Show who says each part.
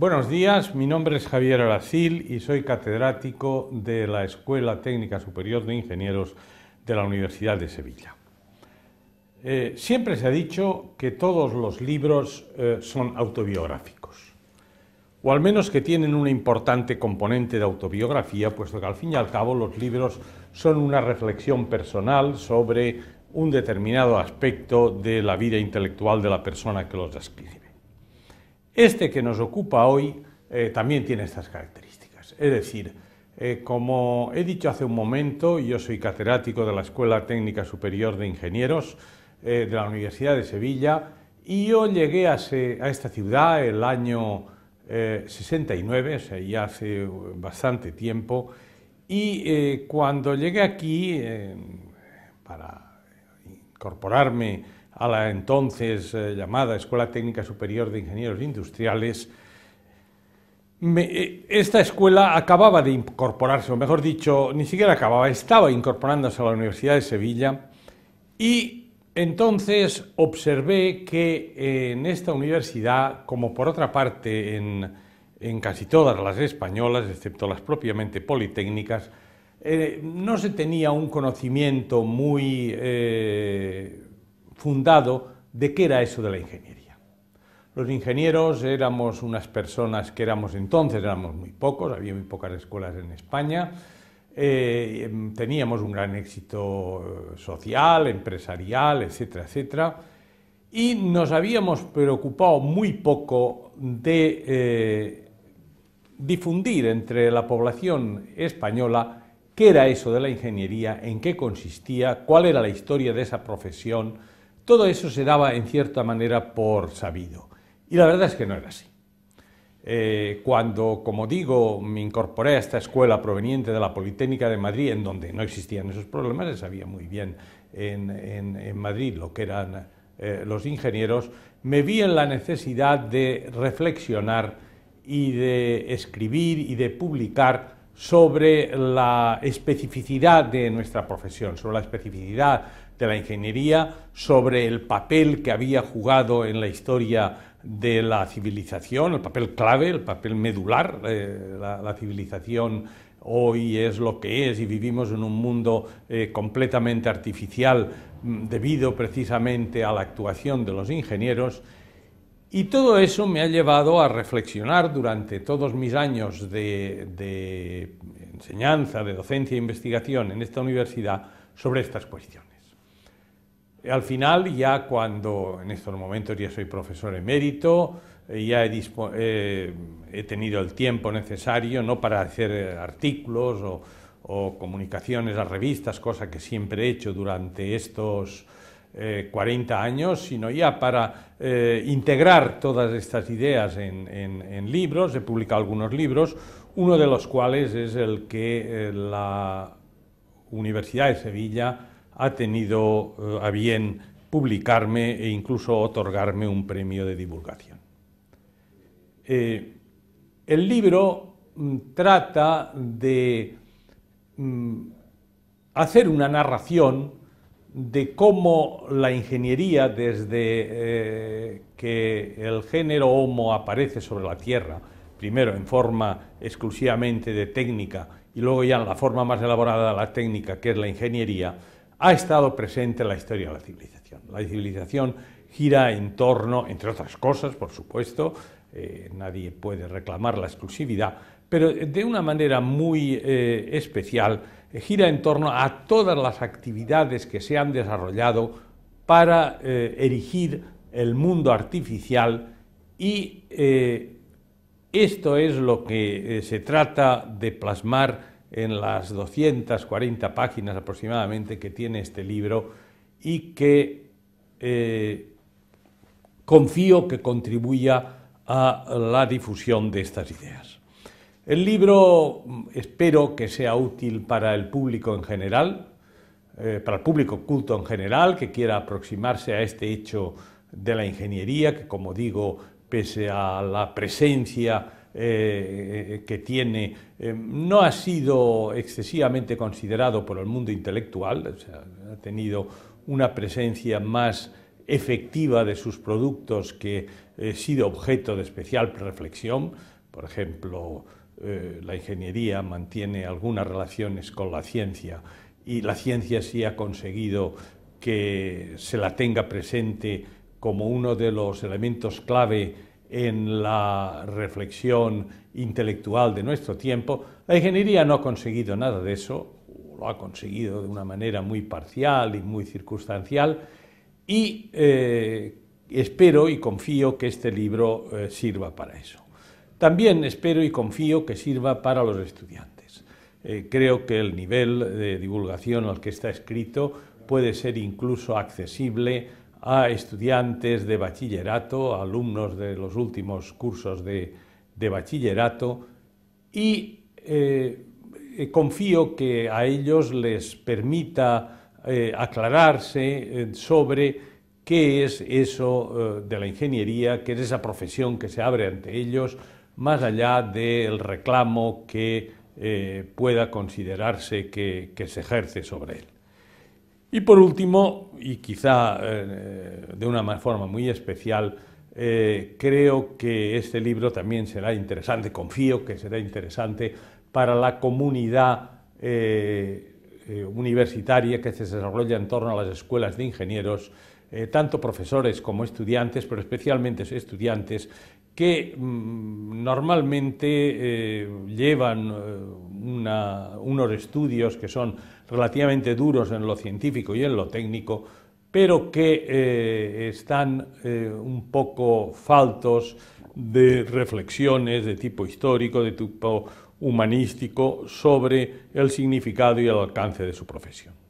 Speaker 1: Buenos días, mi nombre es Javier Aracil y soy catedrático de la Escuela Técnica Superior de Ingenieros de la Universidad de Sevilla. Eh, siempre se ha dicho que todos los libros eh, son autobiográficos, o al menos que tienen una importante componente de autobiografía, puesto que al fin y al cabo los libros son una reflexión personal sobre un determinado aspecto de la vida intelectual de la persona que los escribe. Este que nos ocupa hoy eh, también tiene estas características. Es decir, eh, como he dicho hace un momento, yo soy catedrático de la Escuela Técnica Superior de Ingenieros eh, de la Universidad de Sevilla y yo llegué a, a esta ciudad el año 69, o sea, ya hace bastante tiempo, y cuando llegué aquí para incorporarme a la entonces eh, llamada Escuela Técnica Superior de Ingenieros Industriales, eh, esta escuela acababa de incorporarse, o mejor dicho, ni siquiera acababa, estaba incorporándose a la Universidad de Sevilla y entonces observé que eh, en esta universidad, como por otra parte en, casi todas las españolas, excepto las propiamente politécnicas, no se tenía un conocimiento muy fundado de qué era eso de la ingeniería. Los ingenieros éramos unas personas que éramos entonces, éramos muy pocos, había muy pocas escuelas en España, eh, em, teníamos un gran éxito eh, social, empresarial, etcétera, etcétera, y nos habíamos preocupado muy poco de eh, difundir entre la población española qué era eso de la ingeniería, en qué consistía, cuál era la historia de esa profesión, todo eso se daba en cierta manera por sabido. Y la verdad es que no era así. Eh, cuando, como digo, me incorporé a esta escuela proveniente de la Politécnica de Madrid, en donde no existían esos problemas, sabía muy bien en, Madrid lo que eran eh, los ingenieros, me vi en la necesidad de reflexionar y de escribir y de publicar sobre la especificidad de nuestra profesión, sobre la especificidad de la ingeniería, sobre el papel que había jugado en la historia de la civilización, el papel clave, el papel medular, eh, la, civilización hoy es lo que es y vivimos en un mundo eh, completamente artificial mm, debido precisamente a la actuación de los ingenieros. Y todo eso me ha llevado a reflexionar durante todos mis años de, de enseñanza, de docencia e investigación en esta universidad sobre estas cuestiones. Eh, al final, ya cuando en estos momentos ya soy profesor emérito, eh, ya eh, he, tenido el tiempo necesario no para hacer artículos o, comunicaciones a revistas, cosa que siempre he hecho durante estos 40 años, sino ya para integrar todas estas ideas en, en, libros. He publicado algunos libros, uno de los cuales es el que la Universidad de Sevilla ha tenido eh, a bien publicarme e incluso otorgarme un premio de divulgación. Eh, el libro mm, trata de mm, hacer una narración de cómo la ingeniería, desde eh, que el género Homo aparece sobre la Tierra, primero en forma exclusivamente de técnica y luego ya en la forma más elaborada de la técnica, que es la ingeniería, ha estado presente en la historia de la civilización. La civilización gira en torno, entre otras cosas, por supuesto, eh, nadie puede reclamar la exclusividad, pero de una manera muy eh, especial eh, gira en torno a todas las actividades que se han desarrollado para erigir el mundo artificial y esto es lo que se trata de plasmar en las 240 páginas aproximadamente que tiene este libro y que eh, confío que contribuya a la difusión de estas ideas. El libro espero que sea útil para el público en general, eh, para el público culto en general, que quiera aproximarse a este hecho de la ingeniería, que como digo, pese a la presencia eh, que tiene eh, no ha sido excesivamente considerado por el mundo intelectual, ha tenido una presencia más efectiva de sus productos que ha eh, sido objeto de especial reflexión, por ejemplo, la ingeniería mantiene algunas relaciones con la ciencia y la ciencia sí ha conseguido que se la tenga presente como uno de los elementos clave en la reflexión intelectual de nuestro tiempo, la ingeniería no ha conseguido nada de eso, lo ha conseguido de una manera muy parcial y muy circunstancial, y eh, espero y confío que este libro eh, sirva para eso. También espero y confío que sirva para los estudiantes. Eh, creo que el nivel de divulgación al que está escrito puede ser incluso accesible a estudiantes de bachillerato, alumnos de los últimos cursos de, bachillerato y eh, eh, confío que a ellos les permita eh, aclararse sobre qué es eso de la ingeniería, qué es esa profesión que se abre ante ellos, más allá del reclamo que pueda considerarse que se ejerce sobre él. Y por último, y quizá eh, de una forma muy especial, eh, creo que este libro también será interesante, confío que será interesante para la comunidad eh, universitaria que se desarrolla en torno a las escuelas de ingenieros eh, tanto profesores como estudiantes, pero especialmente estudiantes, que mm, normalmente eh, llevan eh, unos estudios que son relativamente duros en lo científico y en lo técnico, pero que están un poco faltos de reflexiones de tipo histórico, de tipo humanístico, sobre el significado y el alcance de su profesión.